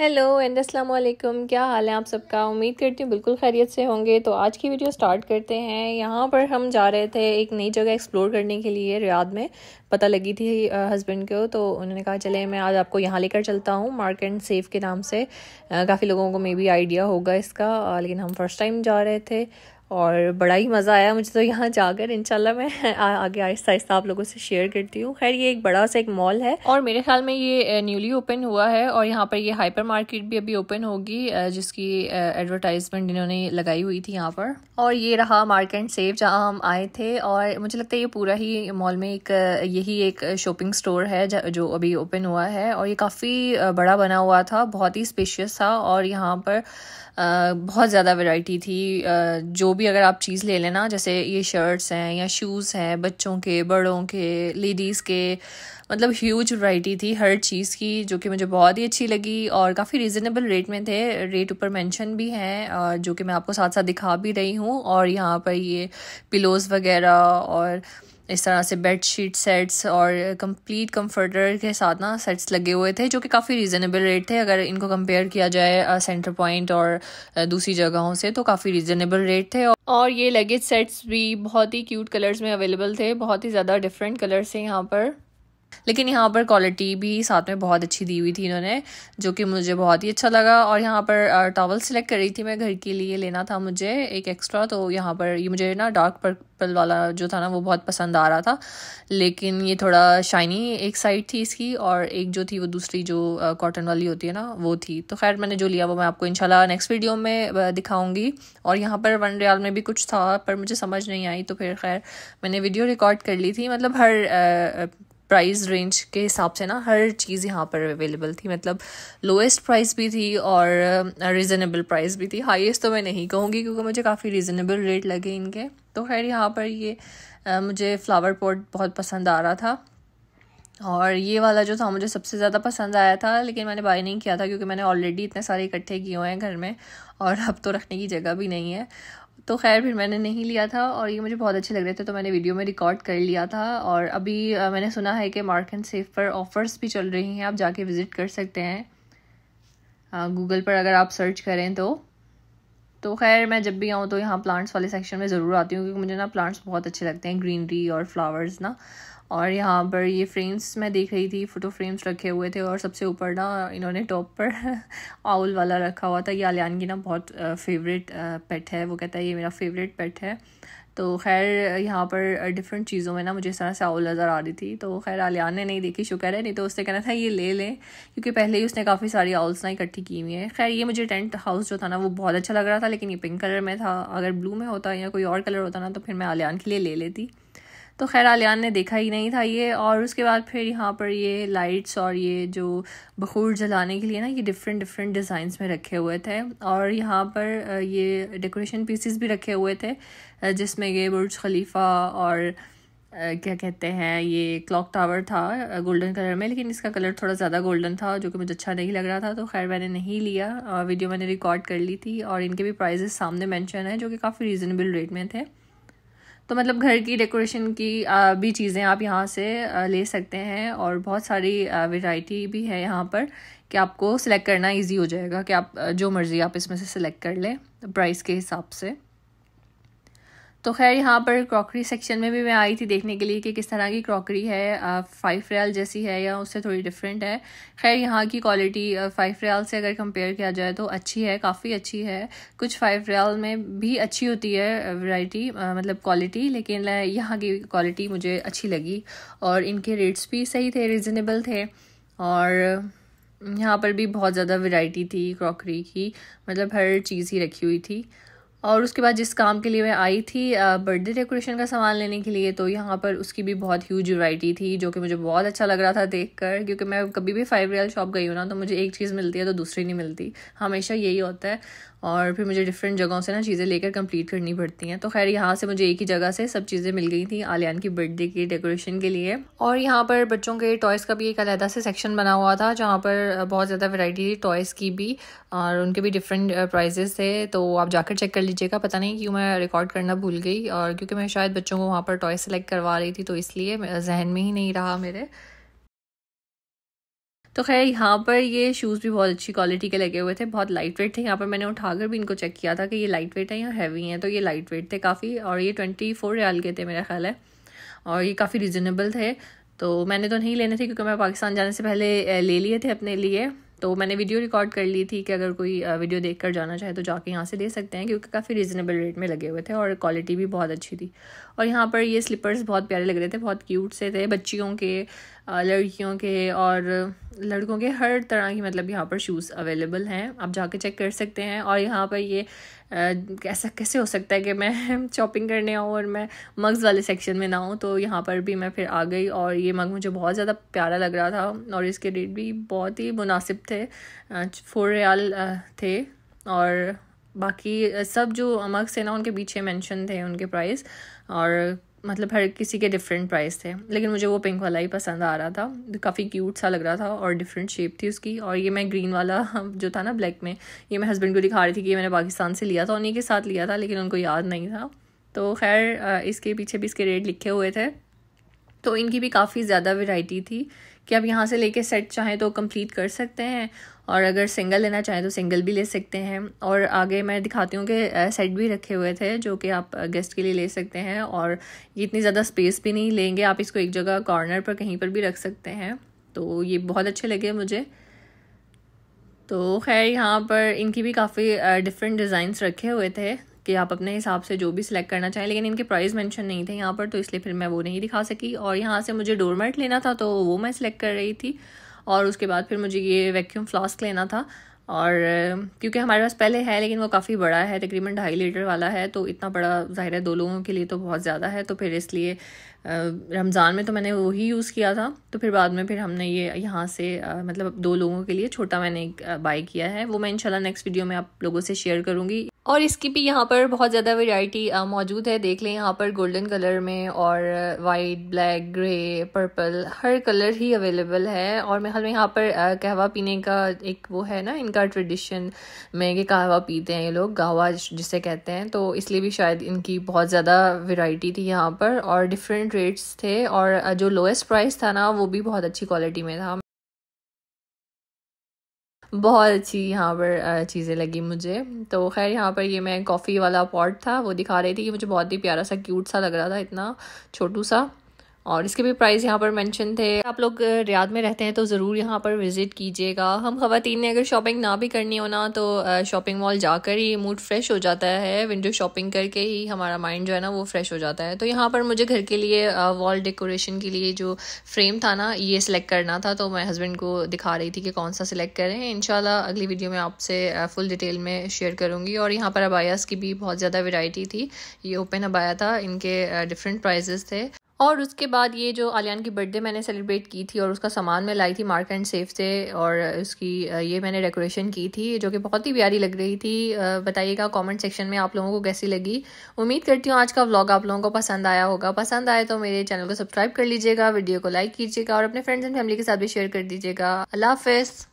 hello and अस्सलाम वालेकुम क्या हाल है आप सबका उम्मीद करती हूँ बिल्कुल खैरियत से होंगे तो आज की वीडियो स्टार्ट करते हैं यहाँ पर हम जा रहे थे एक नई जगह एक्सप्लोर करने के लिए रियाद में पता लगी थी हस्बैंड को तो उन्होंने कहा चले मैं आज आपको यहाँ लेकर चलता हूँ मार्क एंड सेफ के नाम से काफ़ी लोगों को मे बी आइडिया होगा इसका लेकिन हम फर्स्ट टाइम जा रहे थे और बड़ा ही मज़ा आया मुझे तो यहाँ जाकर इंशाल्लाह मैं आगे आहिस्ता आहिस्ता आप लोगों से शेयर करती हूँ खैर ये एक बड़ा सा एक मॉल है और मेरे ख्याल में ये न्यूली ओपन हुआ है और यहाँ पर ये हाइपर मार्केट भी अभी ओपन होगी जिसकी एडवर्टाइजमेंट इन्होंने लगाई हुई थी यहाँ पर और ये रहा मार्केट सेफ जहाँ हम आए थे और मुझे लगता है ये पूरा ही मॉल में एक यही एक शॉपिंग स्टोर है जो अभी ओपन हुआ है और ये काफ़ी बड़ा बना हुआ था बहुत ही स्पेशियस था और यहाँ पर बहुत ज़्यादा वैरायटी थी जो भी अगर आप चीज़ ले लेना जैसे ये शर्ट्स हैं या शूज़ हैं बच्चों के बड़ों के लेडीज़ के मतलब ह्यूज वैरायटी थी हर चीज़ की जो कि मुझे बहुत ही अच्छी लगी और काफ़ी रीज़नेबल रेट में थे रेट ऊपर मेंशन भी हैं और जो कि मैं आपको साथ साथ दिखा भी रही हूँ और यहाँ पर ये पिलोज़ वगैरह और इस तरह से बेड शीट सेट्स और कंप्लीट कंफर्टर के साथ ना सेट्स लगे हुए थे जो कि काफ़ी रीज़नेबल रेट थे अगर इनको कंपेयर किया जाए सेंटर पॉइंट और दूसरी जगहों से तो काफ़ी रीज़नेबल रेट थे और ये लगेज सेट्स भी बहुत ही क्यूट कलर्स में अवेलेबल थे बहुत ही ज़्यादा डिफरेंट कलर्स थे यहाँ पर लेकिन यहाँ पर क्वालिटी भी साथ में बहुत अच्छी दी हुई थी इन्होंने जो कि मुझे बहुत ही अच्छा लगा और यहाँ पर टॉवल सेलेक्ट कर रही थी मैं घर के लिए लेना था मुझे एक एक्स्ट्रा तो यहाँ पर ये मुझे ना डार्क पर्पल वाला जो था ना वो बहुत पसंद आ रहा था लेकिन ये थोड़ा शाइनी एक साइड थी इसकी और एक जो थी वो दूसरी जो कॉटन वाली होती है ना वो थी तो खैर मैंने जो लिया वो मैं आपको इनशाला नेक्स्ट वीडियो में दिखाऊँगी और यहाँ पर वन रियाल में भी कुछ था पर मुझे समझ नहीं आई तो फिर खैर मैंने वीडियो रिकॉर्ड कर ली थी मतलब हर प्राइस रेंज के हिसाब से ना हर चीज़ यहाँ पर अवेलेबल थी मतलब लोएस्ट प्राइस भी थी और रिजनेबल uh, प्राइस भी थी हाईएस्ट तो मैं नहीं कहूँगी क्योंकि मुझे काफ़ी रिजनेबल रेट लगे इनके तो खैर यहाँ पर ये आ, uh, मुझे फ्लावर पॉट बहुत पसंद आ रहा था और ये वाला जो था मुझे सबसे ज़्यादा पसंद आया था लेकिन मैंने बाय नहीं किया था क्योंकि मैंने ऑलरेडी इतने सारे इकट्ठे किए हुए हैं घर में और अब तो रखने की जगह भी नहीं है तो खैर फिर मैंने नहीं लिया था और ये मुझे बहुत अच्छे लग रहे थे तो मैंने वीडियो में रिकॉर्ड कर लिया था और अभी आ, मैंने सुना है कि मार्क एंड सेफ पर ऑफ़र्स भी चल रही हैं आप जाके विज़िट कर सकते हैं गूगल पर अगर आप सर्च करें तो तो खैर मैं जब भी आऊँ तो यहाँ प्लांट्स वाले सेक्शन में ज़रूर आती हूँ क्योंकि मुझे ना प्लांट्स बहुत अच्छे लगते हैं ग्रीनरी और फ्लावर्स ना और यहाँ पर ये फ्रेम्स मैं देख रही थी फ़ोटो फ्रेम्स रखे हुए थे और सबसे ऊपर ना इन्होंने टॉप पर आउल वाला रखा हुआ था ये आलियान की ना बहुत फेवरेट पेट है वो कहता है ये मेरा फेवरेट पेट है तो खैर यहाँ पर डिफरेंट चीज़ों में ना मुझे इस तरह से आउल नज़र आ रही थी तो खैर आलियान ने नहीं देखी शुक्र है नहीं तो उसने कहना था ये ले लें क्योंकि पहले ही उसने काफ़ी सारी आउल्स ना इकट्ठी की हुई हैं खैर ये मुझे टेंट हाउस जो था ना वो बहुत अच्छा लग रहा था लेकिन ये पिंक कलर में था अगर ब्लू में होता या कोई और कलर होता ना तो फिर मैं आलियान के लिए ले लेती ले तो खैर आलियान ने देखा ही नहीं था ये और उसके बाद फिर यहाँ पर ये लाइट्स और ये जो बखूर जलाने के लिए ना ये डिफरेंट डिफरेंट डिज़ाइंस में रखे हुए थे और यहाँ पर ये डेकोरेशन पीसेस भी रखे हुए थे जिसमें ये बुरज खलीफा और क्या कहते हैं ये क्लॉक टावर था गोल्डन कलर में लेकिन इसका कलर थोड़ा ज़्यादा गोल्डन था जो कि मुझे अच्छा नहीं लग रहा था तो खैर मैंने नहीं लिया वीडियो मैंने रिकॉर्ड कर ली थी और इनके भी प्राइजेस सामने मैंशन है जो कि काफ़ी रीज़नेबल रेट में थे तो मतलब घर की डेकोरेशन की भी चीज़ें आप यहाँ से ले सकते हैं और बहुत सारी वेराइटी भी है यहाँ पर कि आपको सिलेक्ट करना इजी हो जाएगा कि आप जो मर्ज़ी आप इसमें से सिलेक्ट कर लें प्राइस के हिसाब से तो खैर यहाँ पर क्रॉकरी सेक्शन में भी मैं आई थी देखने के लिए कि किस तरह की क्रॉकरी है फ़ाइव रियाल जैसी है या उससे थोड़ी डिफरेंट है खैर यहाँ की क्वालिटी फ़ाइव रियाल से अगर कंपेयर किया जाए तो अच्छी है काफ़ी अच्छी है कुछ फाइव रियाल में भी अच्छी होती है वैरायटी मतलब क्वालिटी लेकिन यहाँ की क्वालिटी मुझे अच्छी लगी और इनके रेट्स भी सही थे रिजनेबल थे और यहाँ पर भी बहुत ज़्यादा वेराइटी थी क्रॉकरी की मतलब हर चीज़ ही रखी हुई थी और उसके बाद जिस काम के लिए मैं आई थी बर्थडे डेकोरेशन का सामान लेने के लिए तो यहाँ पर उसकी भी बहुत ह्यूज वैरायटी थी जो कि मुझे बहुत अच्छा लग रहा था देख कर क्योंकि मैं कभी भी फाइव रियल शॉप गई हूँ ना तो मुझे एक चीज़ मिलती है तो दूसरी नहीं मिलती हमेशा यही होता है और फिर मुझे डिफरेंट जगहों से ना चीज़ें लेकर कंप्लीट करनी पड़ती हैं तो खैर यहाँ से मुझे एक ही जगह से सब चीज़ें मिल गई थी आलियान की बर्थडे की डेकोरेशन के लिए और यहाँ पर बच्चों के टॉयज़ का भी एक अलहदा से सेक्शन बना हुआ था जहाँ पर बहुत ज़्यादा वैरायटी थी टॉयज़ की भी और उनके भी डिफरेंट प्राइजेस थे तो आप जाकर चेक कर लीजिएगा पता नहीं क्यों मैं रिकॉर्ड करना भूल गई और क्योंकि मैं शायद बच्चों को वहाँ पर टॉय सेलेक्ट करवा रही थी तो इसलिए जहन में ही नहीं रहा मेरे तो खैर यहाँ पर ये शूज़ भी बहुत अच्छी क्वालिटी के लगे हुए थे बहुत लाइट वेट थे यहाँ पर मैंने उठाकर भी इनको चेक किया था कि ये लाइट वेट है या हैवी है तो ये लाइट वेट थे काफ़ी और ये ट्वेंटी फोर रियाल के थे मेरा ख्याल है और ये काफ़ी रिजनेबल थे तो मैंने तो नहीं लेने थे क्योंकि मैं पाकिस्तान जाने से पहले ले लिए थे अपने लिए तो मैंने वीडियो रिकॉर्ड कर ली थी कि अगर कोई वीडियो देख कर जाना चाहे तो जाके यहाँ से ले सकते हैं क्योंकि काफ़ी रिजनेबल रेट में लगे हुए थे और क्वालिटी भी बहुत अच्छी थी और यहाँ पर ये स्लीपर्स बहुत प्यारे लग रहे थे बहुत क्यूट से थे बच्चियों के लड़कियों के और लड़कों के हर तरह की मतलब यहाँ पर शूज़ अवेलेबल हैं आप जाके चेक कर सकते हैं और यहाँ पर ये ऐसा कैसे हो सकता है कि मैं शॉपिंग करने आऊँ और मैं मग्स वाले सेक्शन में ना हूँ तो यहाँ पर भी मैं फिर आ गई और ये मग मुझे बहुत ज़्यादा प्यारा लग रहा था और इसके रेट भी बहुत ही मुनासिब थे फोर रियाल थे और बाकी सब जो मग्स थे ना उनके पीछे मैंशन थे उनके प्राइस और मतलब हर किसी के डिफरेंट प्राइस थे लेकिन मुझे वो पिंक वाला ही पसंद आ रहा था काफ़ी क्यूट सा लग रहा था और डिफरेंट शेप थी उसकी और ये मैं ग्रीन वाला जो था ना ब्लैक में ये मैं हस्बैंड को दिखा रही थी कि ये मैंने पाकिस्तान से लिया था उन्हीं के साथ लिया था लेकिन उनको याद नहीं था तो खैर इसके पीछे भी इसके रेट लिखे हुए थे तो इनकी भी काफ़ी ज़्यादा वेराइटी थी कि आप यहाँ से लेके सेट चाहें तो कंप्लीट कर सकते हैं और अगर सिंगल लेना चाहें तो सिंगल भी ले सकते हैं और आगे मैं दिखाती हूँ कि सेट भी रखे हुए थे जो कि आप गेस्ट के लिए ले सकते हैं और ये इतनी ज़्यादा स्पेस भी नहीं लेंगे आप इसको एक जगह कॉर्नर पर कहीं पर भी रख सकते हैं तो ये बहुत अच्छे लगे मुझे तो खैर यहाँ पर इनकी भी काफ़ी डिफरेंट डिज़ाइंस रखे हुए थे कि आप अपने हिसाब से जो भी सिलेक्ट करना चाहें लेकिन इनके प्राइस मेंशन नहीं थे यहाँ पर तो इसलिए फिर मैं वो नहीं दिखा सकी और यहाँ से मुझे डोरमेट लेना था तो वो मैं सिलेक्ट कर रही थी और उसके बाद फिर मुझे ये वैक्यूम फ्लास्क लेना था और क्योंकि हमारे पास पहले है लेकिन वो काफ़ी बड़ा है तकरीबन ढाई लीटर वाला है तो इतना बड़ा ज़ाहिर है दो लोगों के लिए तो बहुत ज़्यादा है तो फिर इसलिए रमज़ान में तो मैंने वही यूज़ किया था तो फिर बाद में फिर हमने ये यहाँ से मतलब दो लोगों के लिए छोटा मैंने बाई किया है वो मैं इंशाल्लाह नेक्स्ट वीडियो में आप लोगों से शेयर करूँगी और इसकी भी यहाँ पर बहुत ज़्यादा वेराइटी मौजूद है देख लें यहाँ पर गोल्डन कलर में और वाइट ब्लैक ग्रे पर्पल हर कलर ही अवेलेबल है और मेरे ख्याल में यहाँ पर कहवा पीने का एक वो है ना इनका ट्रेडिशन में कि कहवा पीते हैं ये लोग गावा जिसे कहते हैं तो इसलिए भी शायद इनकी बहुत ज़्यादा वेराइटी थी यहाँ पर और डिफरेंट रेट्स थे और जो लोएस्ट प्राइस था ना वो भी बहुत अच्छी क्वालिटी में था बहुत अच्छी यहाँ पर चीज़ें लगी मुझे तो खैर यहाँ पर ये मैं कॉफ़ी वाला पॉट था वो दिखा रही थी कि मुझे बहुत ही प्यारा सा क्यूट सा लग रहा था इतना छोटू सा और इसके भी प्राइस यहाँ पर मेंशन थे आप लोग रियाद में रहते हैं तो ज़रूर यहाँ पर विज़िट कीजिएगा हम खातन ने अगर शॉपिंग ना भी करनी हो ना तो शॉपिंग मॉल जाकर ही मूड फ्रेश हो जाता है विंडो शॉपिंग करके ही हमारा माइंड जो है ना वो फ्रेश हो जाता है तो यहाँ पर मुझे घर के लिए वॉल डेकोरेशन के लिए जो फ्रेम था ना ये सिलेक्ट करना था तो मैं हस्बैंड को दिखा रही थी कि कौन सा सिलेक्ट करें इन अगली वीडियो में आपसे फुल डिटेल में शेयर करूँगी और यहाँ पर अबायास की भी बहुत ज़्यादा वेराइटी थी ये ओपन अबाया था इनके डिफरेंट प्राइजेस थे और उसके बाद ये जो आलियान की बर्थडे मैंने सेलिब्रेट की थी और उसका सामान मैं लाई थी मार्क एंड सेफ से और उसकी ये मैंने डेकोरेशन की थी जो कि बहुत ही प्यारी लग रही थी बताइएगा कमेंट सेक्शन में आप लोगों को कैसी लगी उम्मीद करती हूँ आज का व्लॉग आप लोगों को पसंद आया होगा पसंद आए तो मेरे चैनल को सब्सक्राइब कर लीजिएगा वीडियो को लाइक कीजिएगा और अपने फ्रेंड्स एंड फैमिली के साथ भी शेयर कर दीजिएगा अल्लाह हाफिज़